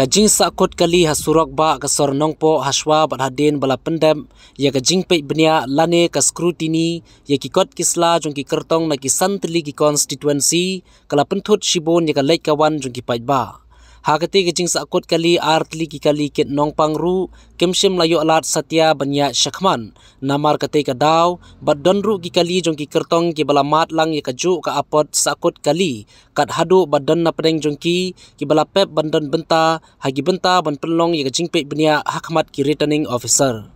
kajing sa kali ha surak ba ka sor nong po ha swa bat ha den bala pandam ya ka jing pe bnia lane ka scrutiny ya ki kot kisla jong ki kartong na ki santli ki constituency kala pan thot shibon ya ka lek ka wan jong ki pai hakati gijing sakut kali artli ki kali kit nong pangru kemsim layu alat satya banya shakman namar kate ka daw bad donru ki kali jong ki kertong ki lang ye ya kaju ka apot sakut kali kat hadu bad don na pedeng jong ki ki balapep bandon benta hagi benta ban pelong ye ya gijing pe banya hakmat ki returning officer